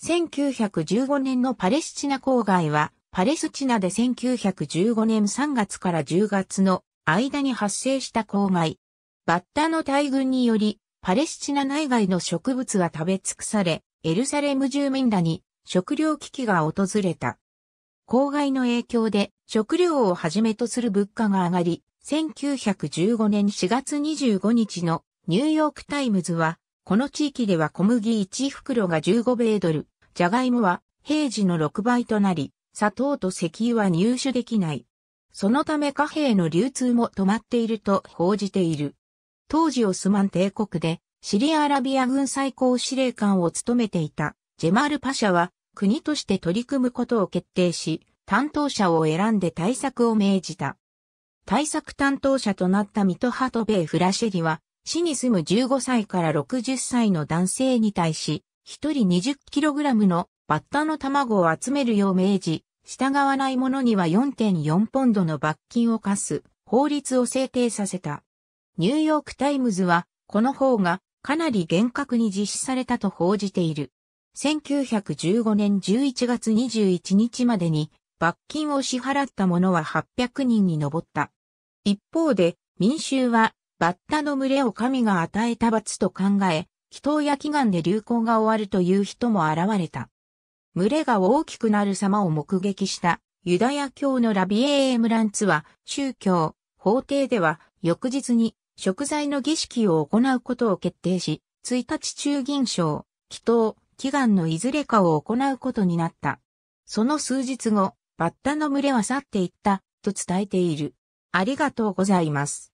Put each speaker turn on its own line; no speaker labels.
1915年のパレスチナ郊外は、パレスチナで1915年3月から10月の間に発生した郊外。バッタの大群により、パレスチナ内外の植物が食べ尽くされ、エルサレム住民らに食料危機が訪れた。郊外の影響で食料をはじめとする物価が上がり、1915年4月25日のニューヨークタイムズは、この地域では小麦1袋が15米ドル、ジャガイモは平時の6倍となり、砂糖と石油は入手できない。そのため貨幣の流通も止まっていると報じている。当時オスマン帝国でシリア・アラビア軍最高司令官を務めていたジェマル・パシャは国として取り組むことを決定し、担当者を選んで対策を命じた。対策担当者となったミトハトベイ・フラシェリは、市に住む15歳から60歳の男性に対し、一人 20kg のバッタの卵を集めるよう命じ、従わない者には4.4ポンドの罰金を課す法律を制定させた。ニューヨークタイムズは、この方がかなり厳格に実施されたと報じている。1915年11月21日までに罰金を支払った者は800人に上った。一方で民衆はバッタの群れを神が与えた罰と考え、祈祷や祈願で流行が終わるという人も現れた。群れが大きくなる様を目撃したユダヤ教のラビエー・ムランツは宗教、法廷では翌日に食材の儀式を行うことを決定し、1日中銀賞、祈祷、祈願のいずれかを行うことになった。その数日後、バッタの群れは去っていったと伝えている。ありがとうございます。